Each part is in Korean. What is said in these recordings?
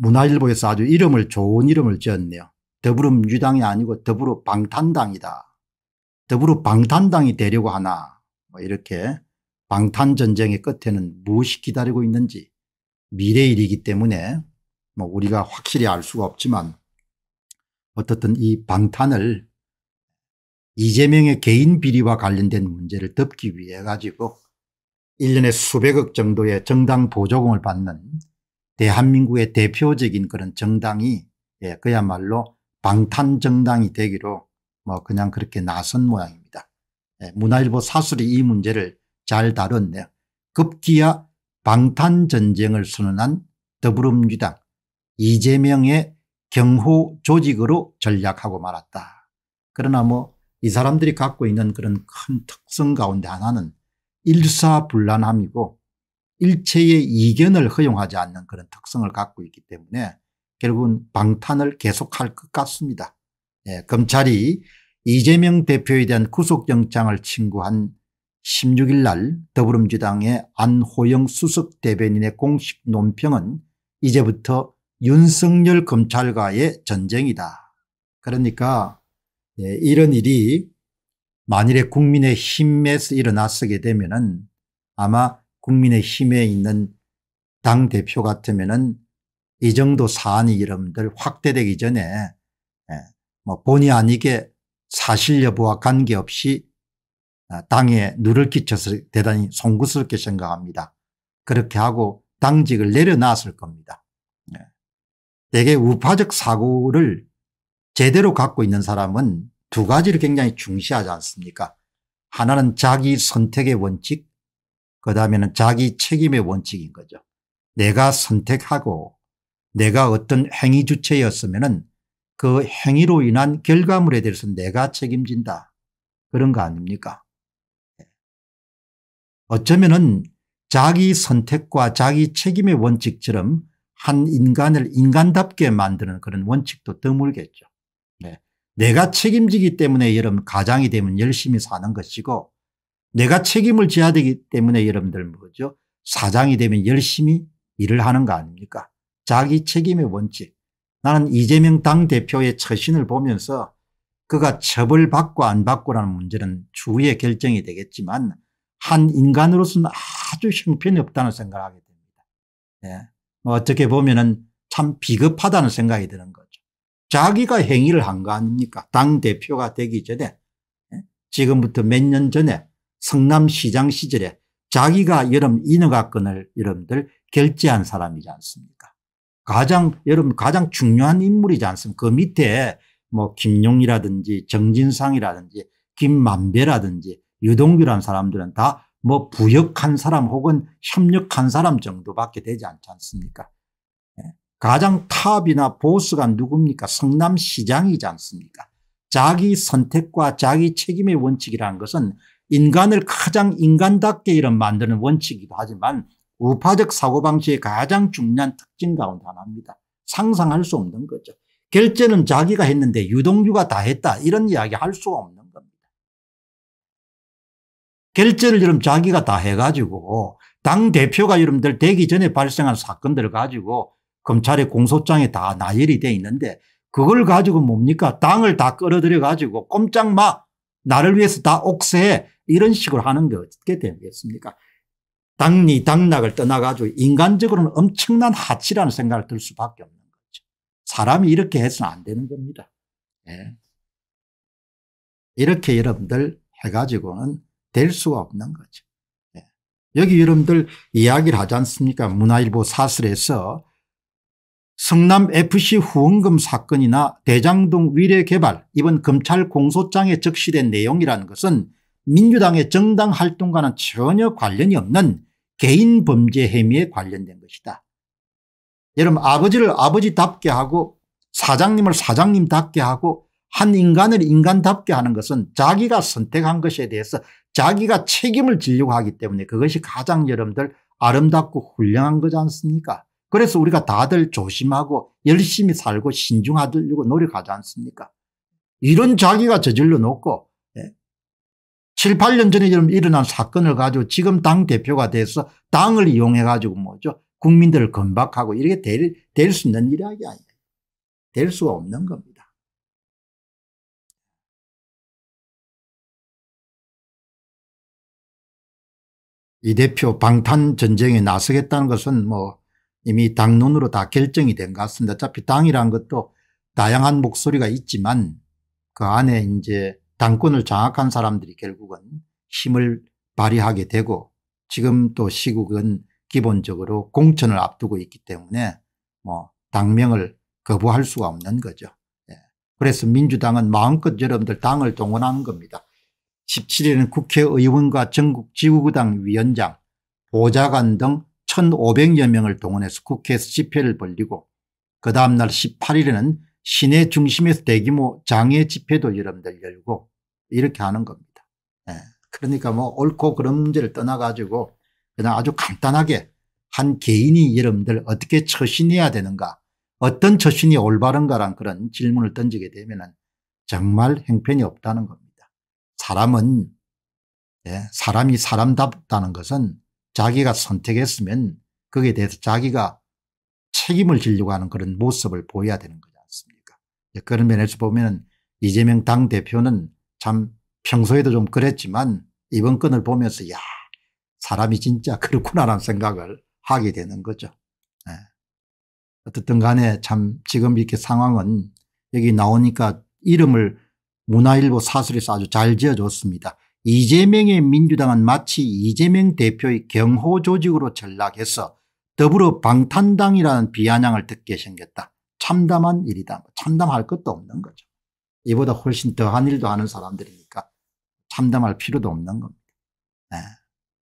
문화일보에서 아주 이름을 좋은 이름을 지었네요. 더불어민주당이 아니고 더불어 방탄당이다. 더불어 방탄당이 되려고 하나 뭐 이렇게 방탄전쟁의 끝에는 무엇이 기다리고 있는지 미래일이기 때문에 뭐 우리가 확실히 알 수가 없지만 어떻든 이 방탄을 이재명의 개인 비리와 관련된 문제를 덮기 위해 가지고 1년에 수백억 정도의 정당 보조금을 받는 대한민국의 대표적인 그런 정당이 예, 그야말로 방탄 정당이 되기로 뭐 그냥 그렇게 나선 모양입니다. 예, 문화일보 사설이 이 문제를 잘 다뤘네요. 급기야 방탄 전쟁을 선언한 더불어민주당 이재명의 경호 조직으로 전략하고 말았다. 그러나 뭐 이 사람들이 갖고 있는 그런 큰 특성 가운데 하나는 일사불란함이고 일체의 이견을 허용하지 않는 그런 특성을 갖고 있기 때문에 결국은 방탄을 계속할 것 같습니다. 예, 검찰이 이재명 대표에 대한 구속영장을 친구한 16일 날 더불어민주당의 안호영 수석 대변인의 공식 논평은 이제부터 윤석열 검찰과의 전쟁이다. 그러니까 예, 이런 일이 만일에 국민의 힘에서 일어났게 되면 은 아마 국민의 힘에 있는 당 대표 같으면은 이 정도 사안이 여러분들 확대되기 전에 예, 뭐 본의 아니게 사실 여부와 관계없이 아, 당에 누를 끼쳐서 대단히 송구스럽게 생각합니다. 그렇게 하고 당직을 내려놨을 겁니다. 예. 대개 우파적 사고를 제대로 갖고 있는 사람은 두 가지를 굉장히 중시하지 않습니까 하나는 자기 선택의 원칙 그 다음에는 자기 책임의 원칙인 거죠. 내가 선택하고 내가 어떤 행위 주체였으면 은그 행위로 인한 결과물에 대해서 내가 책임진다. 그런 거 아닙니까? 예. 어쩌면 은 자기 선택과 자기 책임의 원칙처럼 한 인간을 인간답게 만드는 그런 원칙도 드물겠죠. 네. 내가 책임지기 때문에 여러분 가장이 되면 열심히 사는 것이고 내가 책임을 져야 되기 때문에 여러분들 뭐죠? 사장이 되면 열심히 일을 하는 거 아닙니까? 자기 책임의 원칙. 나는 이재명 당대표의 처신을 보면서 그가 처벌받고 안 받고라는 문제는 주의 결정이 되겠지만 한 인간으로서는 아주 형편없다는 이 생각을 하게 됩니다. 네. 뭐 어떻게 보면 참 비겁하다는 생각이 드는 거죠. 자기가 행위를 한 거 아닙니까? 당대표가 되기 전에 네? 지금부터 몇 년 전에 성남시장 시절에 자기가 여러분 인허가권을 여러분들 결제한 사람이지 않습니까? 가장 여러분 가장 중요한 인물이지 않습니까? 그 밑에 뭐 김용이라든지 정진상이라든지 김만배라든지 유동규란 사람들은 다 뭐 부역한 사람 혹은 협력한 사람 정도밖에 되지 않지 않습니까? 예. 가장 탑이나 보스가 누굽니까? 성남시장이지 않습니까? 자기 선택과 자기 책임의 원칙이라는 것은 인간을 가장 인간답게 이런 만드는 원칙이기도 하지만 우파적 사고방식의 가장 중요한 특징 가운데 하나입니다. 상상할 수 없는 거죠. 결제는 자기가 했는데 유동규가 다 했다 이런 이야기 할 수가 없는 겁니다. 결제를 여러분 자기가 다 해가지고 당 대표가 여러분들 되기 전에 발생한 사건들 가지고 검찰의 공소장에 다 나열이 돼 있는데 그걸 가지고 뭡니까 당을 다 끌어들여 가지고 꼼짝마 나를 위해서 다 옥세해 이런 식으로 하는 게 어떻게 되겠습니까? 당리 당락을 떠나가지고 인간적으로는 엄청난 하치라는 생각을 들 수밖에 없는 거죠. 사람이 이렇게 해서는 안 되는 겁니다. 네. 이렇게 여러분들 해가지고는 될 수가 없는 거죠. 네. 여기 여러분들 이야기를 하지 않습니까? 문화일보 사설에서 성남 FC 후원금 사건이나 대장동 위례개발 이번 검찰 공소장에 적시된 내용이라는 것은 민주당의 정당 활동과는 전혀 관련이 없는 개인 범죄 혐의에 관련된 것이다. 여러분 아버지를 아버지답게 하고 사장님을 사장님답게 하고 한 인간을 인간답게 하는 것은 자기가 선택한 것에 대해서 자기가 책임을 지려고 하기 때문에 그것이 가장 여러분들 아름답고 훌륭한 거지 않습니까 그래서 우리가 다들 조심하고 열심히 살고 신중하려고 노력하지 않습니까? 이런 자기가 저질러 놓고 7, 예, 8년 전에 일어난 사건을 가지고 지금 당 대표가 돼서 당을 이용해 가지고 뭐죠? 국민들을 건박하고 이렇게 될 수 있는 일이 아니에요. 될 수가 없는 겁니다. 이 대표 방탄 전쟁에 나서겠다는 것은 뭐 이미 당론으로 다 결정이 된 것 같습니다. 어차피 당이란 것도 다양한 목소리가 있지만 그 안에 이제 당권을 장악한 사람들이 결국은 힘을 발휘하게 되고 지금 또 시국은 기본적으로 공천을 앞두고 있기 때문에 뭐 당명을 거부할 수가 없는 거죠. 예. 그래서 민주당은 마음껏 여러분들 당을 동원하 겁니다. 17일에는 국회의원과 전국 지구구당 위원장, 보좌관 등 1,500여 명을 동원해서 국회에서 집회를 벌리고 그 다음날 18일에는 시내 중심에서 대규모 장애 집회도 여러분들 열고 이렇게 하는 겁니다. 예. 그러니까 뭐 옳고 그런 문제를 떠나가지고 그냥 아주 간단하게 한 개인이 여러분들 어떻게 처신해야 되는가 어떤 처신이 올바른가란 그런 질문을 던지게 되면 정말 행편이 없다는 겁니다. 사람은 예, 사람이 사람답다는 것은 자기가 선택했으면 거기에 대해서 자기가 책임을 지려고 하는 그런 모습을 보여야 되는 거지 않습니까? 그런 면에서 보면 이재명 당대표는 참 평소에도 좀 그랬지만 이번 건을 보면서 야 사람이 진짜 그렇구나라는 생각을 하게 되는 거죠. 네. 예. 어쨌든 간에 참 지금 이렇게 상황은 여기 나오니까 이름을 문화일보 사설에서 아주 잘 지어줬습니다. 이재명의 민주당은 마치 이재명 대표의 경호 조직으로 전락해서 더불어 방탄당이라는 비아냥을 듣게 생겼다. 참담한 일이다. 참담할 것도 없는 거죠. 이보다 훨씬 더한 일도 하는 사람들이니까 참담할 필요도 없는 겁니다. 네.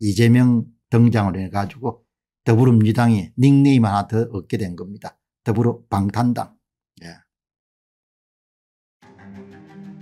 이재명 등장을 해가지고 더불어민주당이 닉네임 하나 더 얻게 된 겁니다. 더불어 방탄당. 네.